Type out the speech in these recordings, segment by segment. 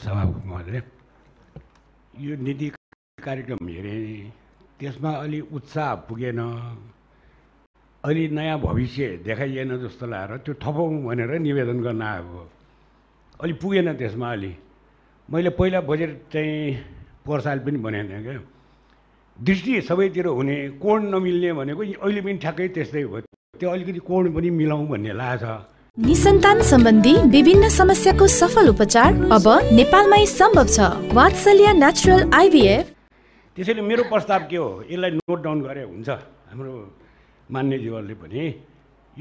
सभाको महोदय यो निधि कार्यक्रम हेरेँ त्यसमा अलि उत्साह पुगेन अलि नयाँ भविष्य देखाइएन जस्तो लागेर त्यो थपौँ भनेर निवेदन गर्न आएको अलि पुगेन त्यसमा अलि मैले पहिला बजेट चाहिँ पोहोर पनि भनेको थिएँ क्या दृष्टि सबैतिर हुने कोण नमिल्ने भनेको अहिले पनि ठ्याक्कै त्यस्तै हो त्यो अलिकति कोण पनि मिलाउँ भन्ने लागेको छ निसन्तान सम्बन्धी विभिन्न समस्याको सफल उपचार अब नेपालमै सम्भव छ वात्सल्य नेचुरल आइभीएफ त्यसैले मेरो प्रस्ताव के हो यसलाई नोट डाउन गरे हुन्छ हाम्रो मान्यज्यूहरूले पनि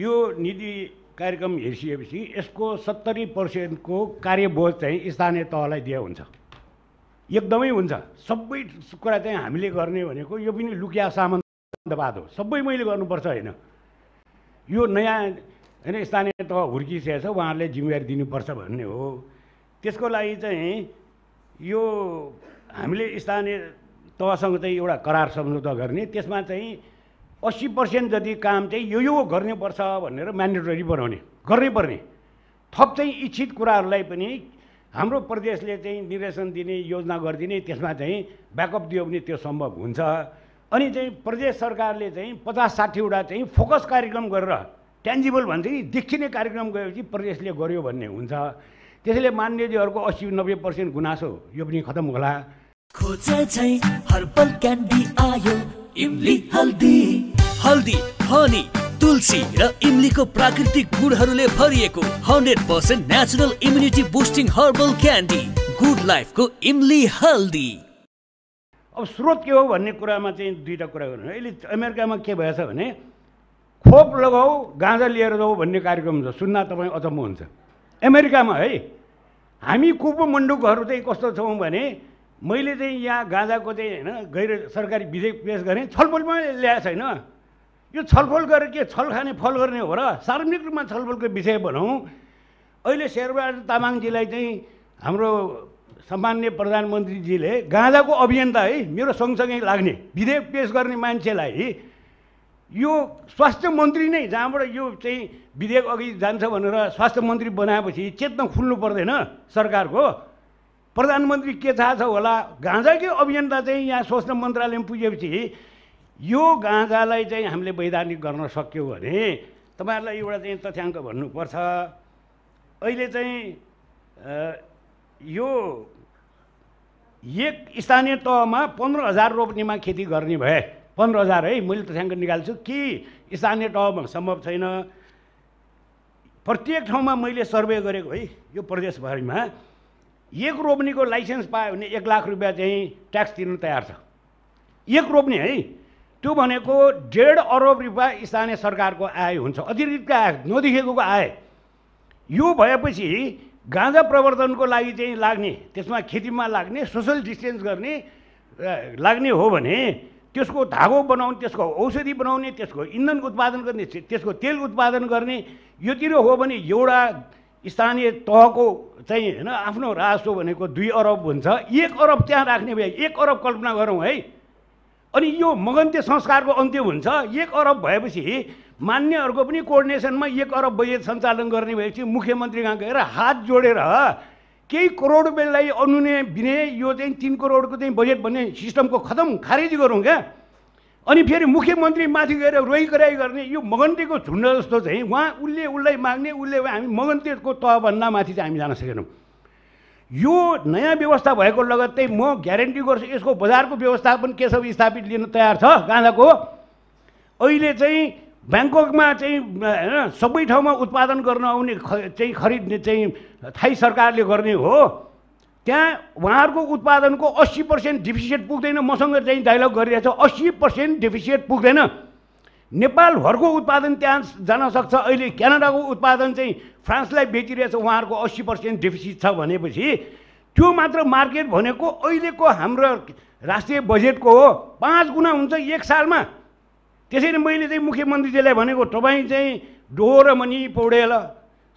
यो निधि कार्यक्रम हेरिसकेपछि यसको सत्तरी पर्सेन्टको कार्यबोध चाहिँ स्थानीय तहलाई दिए हुन्छ एकदमै हुन्छ सबै कुरा चाहिँ हामीले गर्ने भनेको यो पनि लुकिया सामन्तवाद हो सबै मैले गर्नुपर्छ होइन यो नयाँ होइन स्थानीय तह हुर्किसकेको छ उहाँहरूले जिम्मेवारी दिनुपर्छ भन्ने हो त्यसको लागि चाहिँ यो हामीले स्थानीय तहसँग चाहिँ एउटा करार सम्झौता गर्ने त्यसमा चाहिँ अस्सी पर्सेन्ट जति काम चाहिँ यो यो गर्नुपर्छ भनेर म्यान्डेटरी बनाउने गर्नै पर्ने थप चाहिँ इच्छित कुराहरूलाई पनि हाम्रो प्रदेशले चाहिँ निर्देशन दिने योजना गरिदिने त्यसमा चाहिँ ब्याकअप दियो भने त्यो सम्भव हुन्छ अनि चाहिँ प्रदेश सरकारले चाहिँ पचास साठीवटा चाहिँ फोकस कार्यक्रम गरेर ट्यान्जिबल भन्छ नि देखिने कार्यक्रम गएपछि प्रदेशले गर्यो भन्ने हुन्छ त्यसैले मान्यजीहरूको असी नब्बे पर्सेन्ट गुनासो यो पनि खतम होला हल्दी हनी तुलसी र इमलीको प्राकृतिक गुणहरूले भरिएको hundred percent natural immunity boosting herbal candy good लाइफको इमली हल्दी अब स्रोत के हो भन्ने कुरामा चाहिँ दुईवटा कुरा गर्नु अहिले अमेरिकामा के भएछ भने खोप लगाऊ गाँजा लिएर जाऊ भन्ने कार्यक्रम छ सुन्ना तपाईँ अचम्म हुन्छ अमेरिकामा है हामी कुपो मण्डुकहरू चाहिँ कस्तो छौँ भने मैले चाहिँ यहाँ गाँजाको चाहिँ होइन गैर सरकारी विधेयक पेस गरेँ छलफलमा ल्याएको छैन यो छलफल गरेर के छल खाने फल गर्ने हो र सार्वजनिक रूपमा छलफलको विषय भनौँ अहिले शेरबहादुर तामाङजीलाई चाहिँ हाम्रो सामान्य प्रधानमन्त्रीजीले गाँजाको अभियन्ता है मेरो सँगसँगै लाग्ने विधेयक पेस गर्ने मान्छेलाई यो स्वास्थ्य मन्त्री नै जहाँबाट यो चाहिँ विधेयक अघि जान्छ भनेर स्वास्थ्य मन्त्री बनाएपछि चेतना खुल्नु पर्दैन सरकारको प्रधानमन्त्री के थाहा छ होला गाँजाकै अभियन्ता चाहिँ यहाँ स्वास्थ्य मन्त्रालयमा पुगेपछि यो गाँजालाई चाहिँ हामीले वैधानिक गर्न सक्यौँ भने तपाईँहरूलाई एउटा चाहिँ तथ्याङ्क भन्नुपर्छ अहिले चाहिँ यो एक स्थानीय तहमा पन्ध्र हजार रोप्नेमा खेती गर्ने भए पन्ध्र हजार है मैले तथ्याङ्क निकाल्छु कि स्थानीय तहमा सम्भव छैन प्रत्येक ठाउँमा मैले सर्वे गरेको है यो प्रदेशभरिमा एक रोप्नेको लाइसेन्स पायो भने एक लाख रुपियाँ चाहिँ ट्याक्स तिर्नु तयार छ एक रोप्ने है त्यो भनेको डेढ अरब रुपियाँ स्थानीय सरकारको आय हुन्छ अतिरिक्त आय नदेखेको आय यो भएपछि गाँजा प्रवर्धनको लागि चाहिँ लाग्ने त्यसमा खेतीमा लाग्ने सोसल डिस्टेन्स गर्ने लाग्ने हो भने त्यसको धागो बनाउने त्यसको औषधि बनाउने त्यसको इन्धन उत्पादन गर्ने त्यसको तेल उत्पादन गर्ने योतिर हो भने एउटा स्थानीय तहको चाहिँ होइन आफ्नो राजस्व भनेको दुई अरब हुन्छ एक अरब त्यहाँ राख्ने भए एक अरब कल्पना गरौँ है अनि यो मगन्ते संस्कारको अन्त्य हुन्छ एक अरब भएपछि मान्यहरूको पनि कोर्डिनेसनमा एक अरब बजेट सञ्चालन गर्ने भएपछि मुख्यमन्त्री कहाँ गएर हात जोडेर केही करोड रुपियाँलाई अनुनय विनय यो चाहिँ तिन करोडको चाहिँ बजेट भन्ने सिस्टमको खतम खारेज गरौँ क्या अनि फेरि मुख्यमन्त्री माथि गएर रोही कराई गर्ने यो मगन्तेको झुन्ड जस्तो चाहिँ उहाँ उसले उसलाई माग्ने उसले हामी मगन्तेको तहभन्दा माथि चाहिँ हामी जान सकेनौँ यो नयाँ व्यवस्था भएको लगत्तै म ग्यारेन्टी गर्छु यसको बजारको व्यवस्थापन केशव स्थापित लिन तयार छ गाँधाको अहिले चाहिँ ब्याङ्ककमा चाहिँ होइन सबै ठाउँमा उत्पादन गर्न आउने ख चाहिँ खरिद चाहिँ थाई सरकारले गर्ने हो त्यहाँ उहाँहरूको उत्पादनको अस्सी पर्सेन्ट डेफिसिएट पुग्दैन मसँग चाहिँ डाइलग गरिरहेछ अस्सी पर्सेन्ट डेफिसिएट पुग्दैन नेपालभरको उत्पादन त्यहाँ जान सक्छ अहिले क्यानाडाको उत्पादन चाहिँ फ्रान्सलाई बेचिरहेछ उहाँहरूको अस्सी पर्सेन्ट डेफिसिट छ भनेपछि त्यो मात्र मार्केट भनेको अहिलेको हाम्रो राष्ट्रिय बजेटको हो पाँच गुणा हुन्छ एक सालमा त्यसरी मैले चाहिँ मुख्यमन्त्रीजीलाई भनेको तपाईँ चाहिँ डोर मणि पौडेल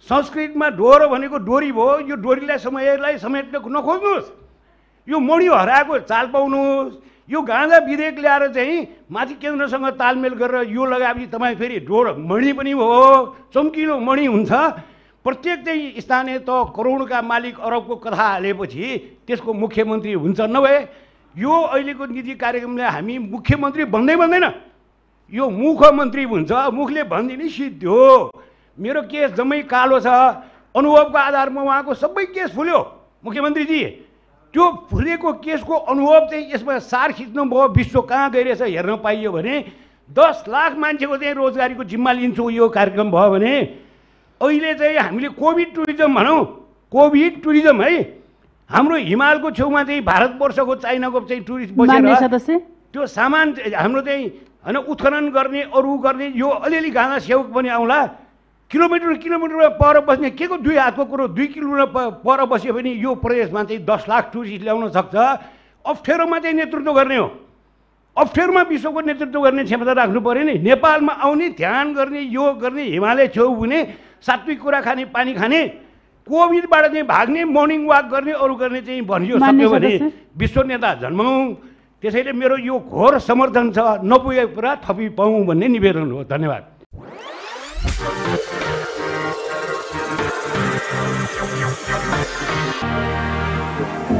संस्कृतमा डोर भनेको डोरी भयो यो डोरीलाई समयलाई समेट्न नखोज्नुहोस् यो मणि हराएको चाल पाउनुहोस् यो गाँजा विधेयक ल्याएर चाहिँ माथि केन्द्रसँग तालमेल गरेर यो लगाएपछि तपाईँ फेरि डोर मणि पनि हो चम्किलो मणि हुन्छ प्रत्येक चाहिँ स्थानीय त करोडका मालिक अरबको कथा हालेपछि त्यसको मुख्यमन्त्री हुन्छ नभए यो अहिलेको निजी कार्यक्रमले हामी मुख्यमन्त्री भन्दै भन्दैन यो मुखमन्त्री हुन्छ मुखले भनिदिने सिद्धो मेरो केस जम्मै कालो छ अनुभवको आधारमा उहाँको सबै केस फुल्यो मुख्यमन्त्रीजी त्यो फुलेको केसको अनुभव चाहिँ यसमा सार खिच्नु भयो विश्व कहाँ गइरहेछ हेर्न पाइयो भने दस लाख मान्छेको चाहिँ रोजगारीको जिम्मा लिन्छु यो कार्यक्रम भयो भने अहिले चाहिँ हामीले कोभिड टुरिज्म भनौँ कोभिड टुरिज्म है हाम्रो हिमालको छेउमा चाहिँ भारतवर्षको चाइनाको चाहिँ टुरिस्ट बसेर त्यो सामान हाम्रो चाहिँ होइन उत्खनन गर्ने अरू गर्ने यो अलिअलि घाना सेवक पनि आउँला किलोमिटर किलोमिटरमा पर बस्ने के को दुई हातको कुरो दुई किलोमिटर पर बस्यो भने यो प्रदेशमा चाहिँ दस लाख टुरिस्ट ल्याउन सक्छ अप्ठ्यारोमा चाहिँ नेतृत्व गर्ने हो अप्ठ्यारोमा विश्वको नेतृत्व गर्ने क्षमता राख्नु पऱ्यो नि नेपालमा आउने ध्यान गर्ने यो गर्ने हिमालय छेउ हुने सात्विक कुरा खाने पानी खाने कोभिडबाट चाहिँ भाग्ने मर्निङ वाक गर्ने अरू गर्ने चाहिँ भनियो सक्यो भने विश्व नेता जन्माउँ त्यसैले मेरो यो घोर समर्थन छ नपुगेको कुरा थपी पाउँ भन्ने निवेदन हो धन्यवाद